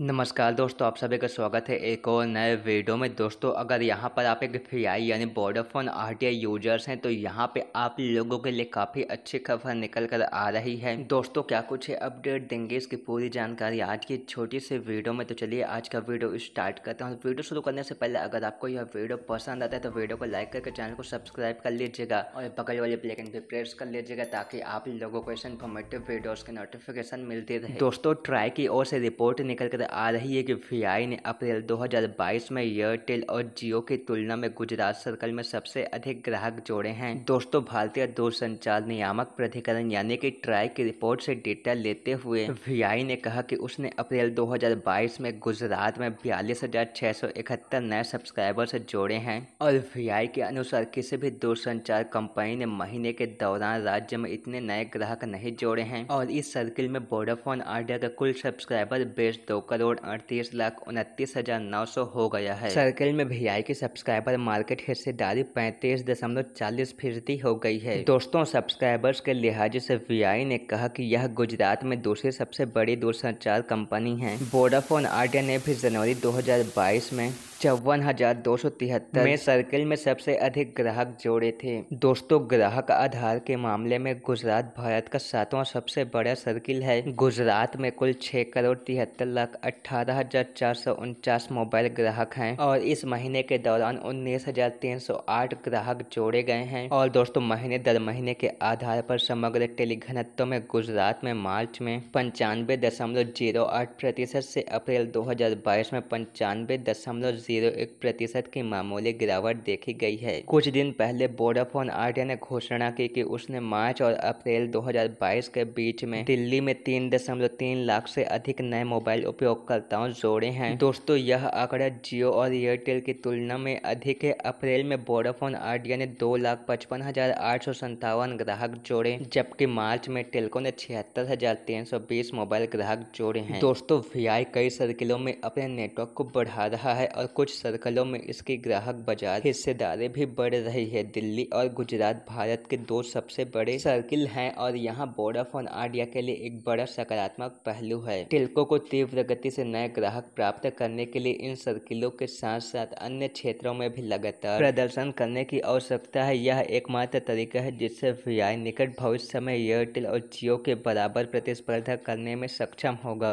नमस्कार दोस्तों आप सभी का स्वागत है एक और नए वीडियो में दोस्तों अगर यहाँ पर आप एक फी आई यानी बोडाफोन आई यूजर्स हैं तो यहाँ पे आप लोगों के लिए काफ़ी अच्छी खबर निकल कर आ रही है दोस्तों क्या कुछ है अपडेट देंगे इसकी पूरी जानकारी आज की छोटी सी वीडियो में तो चलिए आज का वीडियो स्टार्ट करते हैं वीडियो शुरू करने से पहले अगर आपको यह वीडियो पसंद आता है तो वीडियो को लाइक करके चैनल को सब्सक्राइब कर लीजिएगा और बगल वाले प्लेकन पर प्रेस कर लीजिएगा ताकि आप लोगों को ऐसे इन्फॉर्मेटिव वीडियोज़ के नोटिफिकेशन मिलती रहे दोस्तों ट्राई की ओर से रिपोर्ट निकल कर आ रही है कि वी ने अप्रैल 2022 में एयरटेल और जियो की तुलना में गुजरात सर्कल में सबसे अधिक ग्राहक जोड़े हैं दोस्तों भारतीय दूरसंचार नियामक प्राधिकरण यानी कि ट्राई की रिपोर्ट से डेटा लेते हुए वी ने कहा कि उसने अप्रैल 2022 में गुजरात में बयालीस नए सब्सक्राइबर्स जोड़े हैं और वी के अनुसार किसी भी दूरसंचार कंपनी ने महीने के दौरान राज्य में इतने नए ग्राहक नहीं जोड़े हैं और इस सर्किल में वोडाफोन आइडिया का कुल सब्सक्राइबर बेस दो करोड़ अड़तीस लाख उनतीस हजार नौ सौ हो गया है सर्कल में आई की सब्सक्राइबर मार्केट हिस्सेदारी पैंतीस दशमलव चालीस फीसदी हो गई है दोस्तों सब्सक्राइबर्स के लिहाज से वी ने कहा कि यह गुजरात में दूसरी सबसे बड़ी दूरसंचार कंपनी है वोडाफोन आइडिया ने भी जनवरी दो में चौवन हजार दो सौ तिहत्तर में सर्किल में सबसे अधिक ग्राहक जोड़े थे दोस्तों ग्राहक आधार के मामले में गुजरात भारत का सातवां सबसे बड़ा सर्किल है गुजरात में कुल छह करोड़ तिहत्तर लाख अठारह हजार चार सौ उनचास मोबाइल ग्राहक हैं और इस महीने के दौरान उन्नीस हजार तीन सौ आठ ग्राहक जोड़े गए हैं और दोस्तों महीने दर महीने के आधार पर समग्र टेलीघनत्व में गुजरात में मार्च में पंचानवे दशमलव जीरो आठ प्रतिशत से अप्रैल दो हजार बाईस में पंचानवे दशमलव जीरो एक प्रतिशत की मामूली गिरावट देखी गई है कुछ दिन पहले बोडाफोन आइडिया ने घोषणा की कि उसने मार्च और अप्रैल 2022 के बीच में दिल्ली में तीन दशमलव तीन लाख से अधिक नए मोबाइल उपयोगकर्ताओं जोड़े हैं दोस्तों यह आंकड़ा जियो और एयरटेल की तुलना में अधिक है अप्रैल में बोडाफोन आइडिया ने दो लाख पचपन हजार आठ सौ संतावन ग्राहक जोड़े जबकि मार्च में टेलको ने छिहत्तर हजार तीन सौ बीस मोबाइल ग्राहक जोड़े हैं दोस्तों वी कई सर्किलों में अपने नेटवर्क को बढ़ा रहा है और कुछ सर्कलों में इसकी ग्राहक बाजार हिस्सेदारी भी बढ़ रही है दिल्ली और गुजरात भारत के दो सबसे बड़े सर्किल हैं और यहाँ बोडाफोन आडिया के लिए एक बड़ा सकारात्मक पहलू है टिल्को को तीव्र गति से नए ग्राहक प्राप्त करने के लिए इन सर्किलों के साथ साथ अन्य क्षेत्रों में भी लगातार प्रदर्शन करने की आवश्यकता है यह एकमात्र तरीका है जिससे वी निकट भविष्य में एयरटेल और जियो के बराबर प्रतिस्पर्धा करने में सक्षम होगा